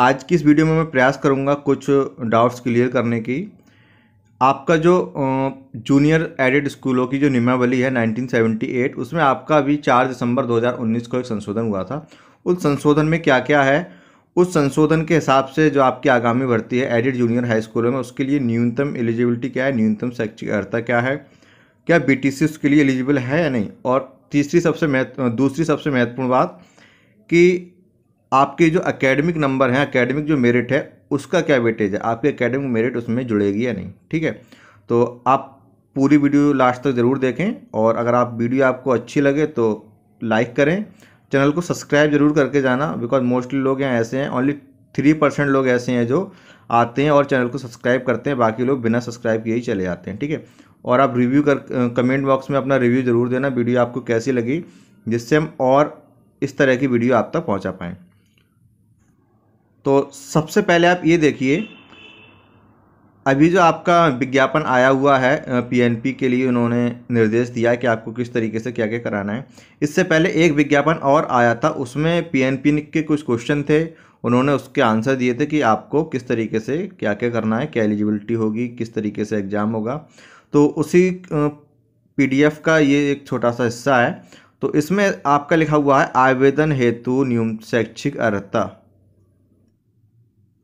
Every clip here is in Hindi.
आज की इस वीडियो में मैं प्रयास करूँगा कुछ डाउट्स क्लियर करने की आपका जो जूनियर एडेड स्कूलों की जो नियमावली है 1978 उसमें आपका अभी 4 दिसंबर 2019 को एक संशोधन हुआ था उस संशोधन में क्या क्या है उस संशोधन के हिसाब से जो आपकी आगामी भर्ती है एडेड जूनियर हाई स्कूलों में उसके लिए न्यूनतम एलिजिबिलिटी क्या है न्यूनतम शैक्षिक अर्थता क्या है क्या बी उसके लिए एलिजिबल है या नहीं और तीसरी सबसे महत्व दूसरी सबसे महत्वपूर्ण बात कि आपके जो अकेडमिक नंबर हैं अकेडमिक जो मेरिट है उसका क्या वेटेज है आपके अकेडमिक मेरिट उसमें जुड़ेगी या नहीं ठीक है तो आप पूरी वीडियो लास्ट तक ज़रूर देखें और अगर आप वीडियो आपको अच्छी लगे तो लाइक करें चैनल को सब्सक्राइब जरूर करके जाना बिकॉज मोस्टली लोग यहाँ ऐसे हैं ओनली थ्री परसेंट लोग ऐसे हैं जो आते हैं और चैनल को सब्सक्राइब करते हैं बाकी लोग बिना सब्सक्राइब किए ही चले जाते हैं ठीक है और आप रिव्यू कर कमेंट बॉक्स में अपना रिव्यू ज़रूर देना वीडियो आपको कैसी लगी जिससे हम और इस तरह की वीडियो आप तक पहुँचा पाएँ तो सबसे पहले आप ये देखिए अभी जो आपका विज्ञापन आया हुआ है पीएनपी के लिए उन्होंने निर्देश दिया है कि आपको किस तरीके से क्या क्या कराना है इससे पहले एक विज्ञापन और आया था उसमें पीएनपी के कुछ क्वेश्चन थे उन्होंने उसके आंसर दिए थे कि आपको किस तरीके से क्या क्या करना है क्या एलिजिबिलिटी होगी किस तरीके से एग्ज़ाम होगा तो उसी पी का ये एक छोटा सा हिस्सा है तो इसमें आपका लिखा हुआ है आवेदन हेतु न्यूम शैक्षिक अर्हता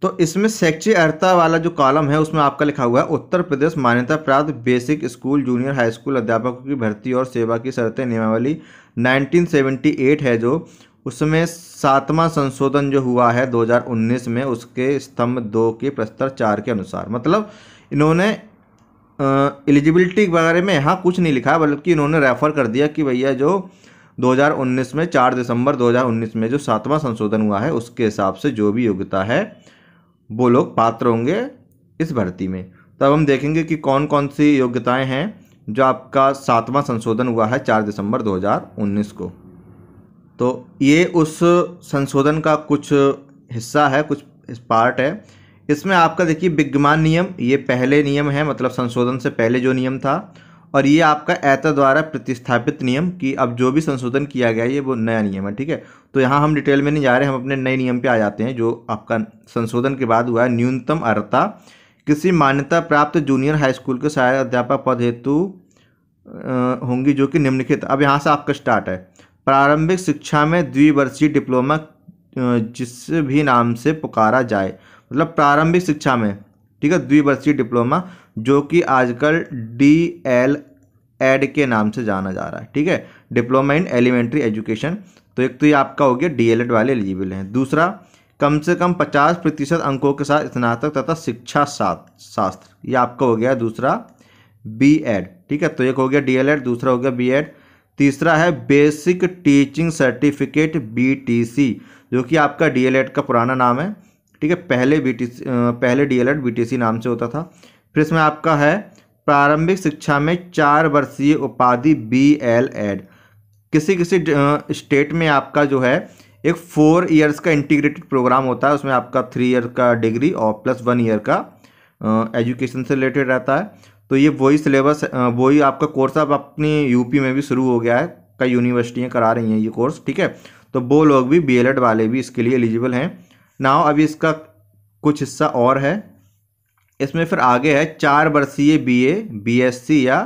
तो इसमें शैक्षिक अर्ता वाला जो कॉलम है उसमें आपका लिखा हुआ है उत्तर प्रदेश मान्यता प्राप्त basic school junior high school अध्यापकों की भर्ती और सेवा की शर्तें नियमावली 1978 है जो उसमें सातवां संशोधन जो हुआ है 2019 में उसके स्तंभ दो के प्रस्तर चार के अनुसार मतलब इन्होंने एलिजिबिलिटी के बारे में यहाँ कुछ नहीं लिखा बल्कि इन्होंने रेफ़र कर दिया कि भैया जो 2019 में 4 दिसंबर 2019 में जो सातवां संशोधन हुआ है उसके हिसाब से जो भी योग्यता है वो लोग पात्र होंगे इस भर्ती में तो अब हम देखेंगे कि कौन कौन सी योग्यताएं हैं जो आपका सातवां संशोधन हुआ है चार दिसंबर 2019 को तो ये उस संशोधन का कुछ हिस्सा है कुछ पार्ट है इसमें आपका देखिए विज्ञमान नियम ये पहले नियम है मतलब संशोधन से पहले जो नियम था और ये आपका ऐत द्वारा प्रतिस्थापित नियम कि अब जो भी संशोधन किया गया है ये वो नया नियम है ठीक है तो यहाँ हम डिटेल में नहीं जा रहे हम अपने नए नियम पे आ जाते हैं जो आपका संशोधन के बाद हुआ है न्यूनतम अर्ता किसी मान्यता प्राप्त जूनियर हाई स्कूल के सहायक अध्यापक पद हेतु होंगी जो कि निम्नलिखित अब यहाँ से आपका स्टार्ट है प्रारंभिक शिक्षा में द्विवर्षीय डिप्लोमा जिस भी नाम से पुकारा जाए मतलब प्रारंभिक शिक्षा में ठीक है द्विवर्षीय डिप्लोमा जो कि आजकल डी एल एड के नाम से जाना जा रहा है ठीक है डिप्लोमा इन एलिमेंट्री एजुकेशन तो एक तो ये आपका हो गया एड वाले एलिजिबल हैं दूसरा कम से कम पचास प्रतिशत अंकों के साथ स्नातक तथा शिक्षा शास्त्र ये आपका हो गया दूसरा बी एड ठीक है तो एक हो गया एड दूसरा हो गया बी एड तीसरा है basic teaching certificate B T C जो कि आपका एड का पुराना नाम है ठीक है पहले सी पहले टी सी नाम से होता था फिर इसमें आपका है प्रारंभिक शिक्षा में चार वर्षीय उपाधि बी एल एड किसी किसी स्टेट में आपका जो है एक फोर इयर्स का इंटीग्रेटेड प्रोग्राम होता है उसमें आपका थ्री ईयर का डिग्री और प्लस वन ईयर का एजुकेशन से रिलेटेड रहता है तो ये वही सिलेबस वही आपका कोर्स अब अपनी यूपी में भी शुरू हो गया है कई यूनिवर्सिटियाँ करा रही हैं ये कोर्स ठीक है तो वो लोग भी बी वाले भी इसके लिए एलिजिबल हैं ना अभी इसका कुछ हिस्सा और है इसमें फिर आगे है चार वर्षीय बीए बीएससी या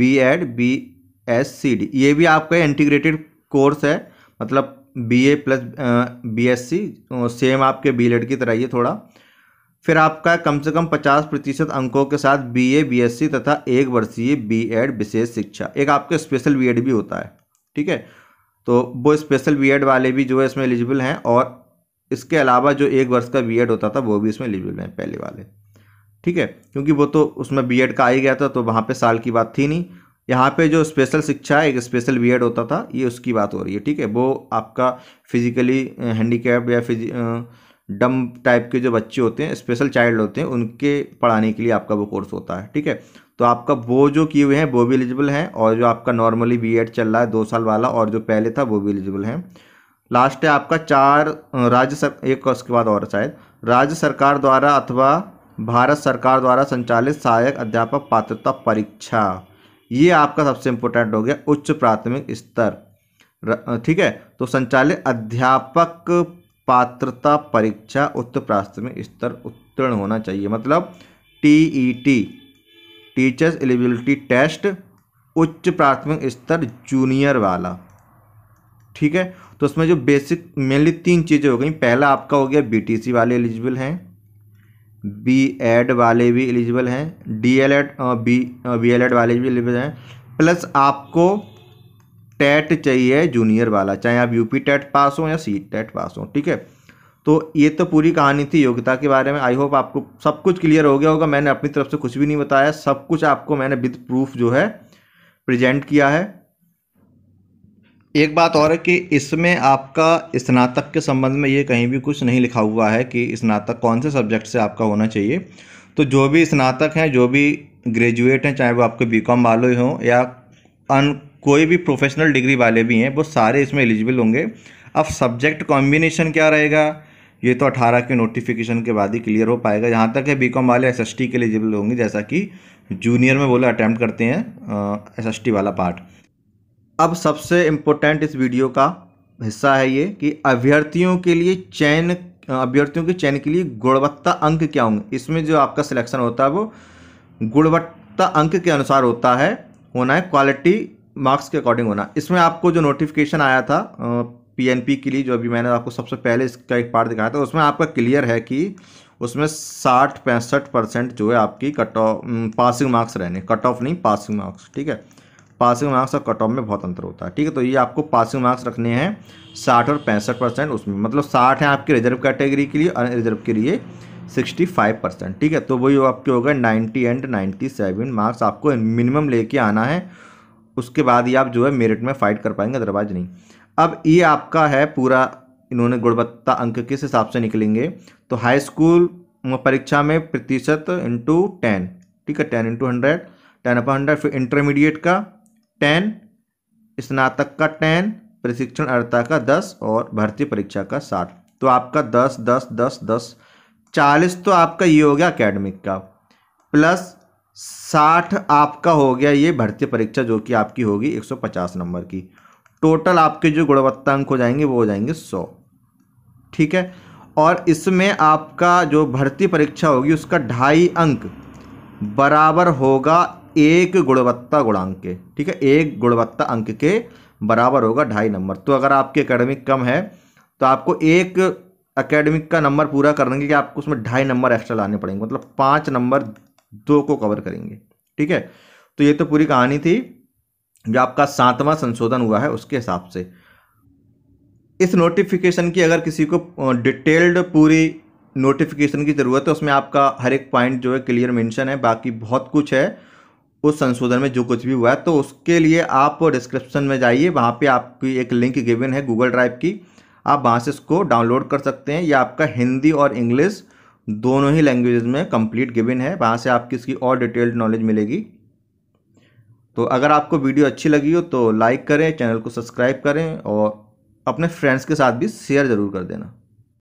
बीएड डी ये भी आपका इंटीग्रेटेड कोर्स है मतलब बीए प्लस बीएससी सेम आपके बीएड की तरह ही है थोड़ा फिर आपका कम से कम पचास प्रतिशत अंकों के साथ बीए बीएससी तथा एक वर्षीय बीएड विशेष शिक्षा एक आपके स्पेशल एड भी होता है ठीक है तो वो स्पेशल एड वाले भी जो है इसमें एलिजिबल हैं और इसके अलावा जो एक वर्ष का एड होता था वो भी इसमें एलिजिबल हैं पहले वाले ठीक है क्योंकि वो तो उसमें बी का आ ही गया था तो वहाँ पर साल की बात थी नहीं यहाँ पे जो स्पेशल शिक्षा है एक स्पेशल बी होता था ये उसकी बात हो रही है ठीक है वो आपका फिजिकली हैंडीकैप या फिज डम टाइप के जो बच्चे होते हैं स्पेशल चाइल्ड होते हैं उनके पढ़ाने के लिए आपका वो कोर्स होता है ठीक है तो आपका वो जो किए हुए हैं वो भी एलिजिबल हैं और जो आपका नॉर्मली बी चल रहा है दो साल वाला और जो पहले था वो भी एलिजिबल हैं लास्ट है आपका चार राज्य सर एक उसके बाद और शायद राज्य सरकार द्वारा अथवा भारत सरकार द्वारा संचालित सहायक अध्यापक पात्रता परीक्षा ये आपका सबसे इम्पोर्टेंट हो गया उच्च प्राथमिक स्तर ठीक है तो संचालित अध्यापक पात्रता परीक्षा उच्च प्राथमिक स्तर उत्तीर्ण होना चाहिए मतलब T E T teachers eligibility test उच्च प्राथमिक स्तर जूनियर वाला ठीक है तो उसमें जो बेसिक मेनली तीन चीज़ें हो गई पहला आपका हो गया सी वाले एलिजिबल हैं बी एड वाले भी एलिजिबल हैं D L Ed B B L Ed वाले भी एलिजिबल हैं प्लस आपको टेट चाहिए जूनियर वाला चाहे आप यूपी टेट पास हो या सी टेट पास हो ठीक है तो ये तो पूरी कहानी थी योग्यता के बारे में आई होप आपको सब कुछ क्लियर हो गया होगा मैंने अपनी तरफ से कुछ भी नहीं बताया सब कुछ आपको मैंने विद प्रूफ जो है प्रेजेंट किया है एक बात और है कि इसमें आपका स्नातक के संबंध में ये कहीं भी कुछ नहीं लिखा हुआ है कि स्नातक कौन से सब्जेक्ट से आपका होना चाहिए तो जो भी स्नातक हैं जो भी ग्रेजुएट हैं चाहे वो आपके बी कॉम वाले हों या अन कोई भी प्रोफेशनल डिग्री वाले भी हैं वो सारे इसमें एलिजिबल होंगे अब सब्जेक्ट कॉम्बिनेशन क्या रहेगा ये तो अठारह के नोटिफिकेशन के बाद ही क्लियर हो पाएगा जहाँ तक है बी कॉम वाले एस एस टी के एलिजिबल होंगे जैसा कि जूनियर में बोले अटैम्प्ट करते हैं एस एस टी वाला पार्ट अब सबसे इम्पोर्टेंट इस वीडियो का हिस्सा है ये कि अभ्यर्थियों के लिए चयन अभ्यर्थियों के चयन के लिए गुणवत्ता अंक क्या होंगे इसमें जो आपका सिलेक्शन होता है वो गुणवत्ता अंक के अनुसार होता है होना है क्वालिटी मार्क्स के अकॉर्डिंग होना इसमें आपको जो नोटिफिकेशन आया था पीएनपी के लिए जो अभी मैंने आपको सबसे पहले इसका एक पार्ट दिखाया था उसमें आपका क्लियर है कि उसमें साठ पैंसठ परसेंट जो है आपकी कट ऑफ पासिंग मार्क्स रहने कट ऑफ नहीं पासिंग मार्क्स ठीक है पासिंग मार्क्स और कट ऑफ में बहुत अंतर होता है ठीक है तो ये आपको पासिंग मार्क्स रखने हैं साठ और पैंसठ परसेंट उसमें मतलब साठ है आपके रिजर्व कैटेगरी के लिए अन रिजर्व के लिए सिक्सटी फाइव परसेंट ठीक है तो वही आपके हो गए ninety and ninety seven marks आपको मिनिमम लेके आना है उसके बाद ही आप जो है मेरिट में फाइट कर पाएंगे अदरवाइज नहीं अब ये आपका है पूरा इन्होंने गुणवत्ता अंक किस हिसाब से निकलेंगे तो हाई स्कूल परीक्षा में प्रतिशत इंटू टेन ठीक है टेन इंटू हंड्रेड टेन अपन हंड्रेड फिर इंटरमीडिएट का टेन स्नातक का टेन प्रशिक्षण अर्ता का दस और भर्ती परीक्षा का साठ तो आपका दस दस दस दस चालीस तो आपका ये हो गया अकेडमिक का प्लस साठ आपका हो गया ये भर्ती परीक्षा जो कि आपकी होगी एक सौ पचास नंबर की टोटल आपके जो गुणवत्ता अंक हो जाएंगे वो हो जाएंगे सौ ठीक है और इसमें आपका जो भर्ती परीक्षा होगी उसका ढाई अंक बराबर होगा एक गुणवत्ता गुणांक के ठीक है एक गुणवत्ता अंक के बराबर होगा ढाई नंबर तो अगर आपकी अकेडमिक कम है तो आपको एक अकेडमिक का नंबर पूरा कर देंगे कि आपको उसमें ढाई नंबर एक्स्ट्रा लाने पड़ेंगे मतलब पाँच नंबर दो को कवर करेंगे ठीक है तो ये तो पूरी कहानी थी जो आपका सातवां संशोधन हुआ है उसके हिसाब से इस नोटिफिकेशन की अगर किसी को डिटेल्ड पूरी नोटिफिकेशन की ज़रूरत है उसमें आपका हर एक पॉइंट जो है क्लियर मेंशन है बाकी बहुत कुछ है उस संशोधन में जो कुछ भी हुआ है तो उसके लिए आप डिस्क्रिप्शन में जाइए वहाँ पे आपकी एक लिंक गिवन है गूगल ड्राइव की आप वहाँ से इसको डाउनलोड कर सकते हैं या आपका हिंदी और इंग्लिश दोनों ही लैंग्वेज में कंप्लीट गिवन है वहाँ से आपकी इसकी और डिटेल्ड नॉलेज मिलेगी तो अगर आपको वीडियो अच्छी लगी हो तो लाइक करें चैनल को सब्सक्राइब करें और अपने फ्रेंड्स के साथ भी शेयर ज़रूर कर देना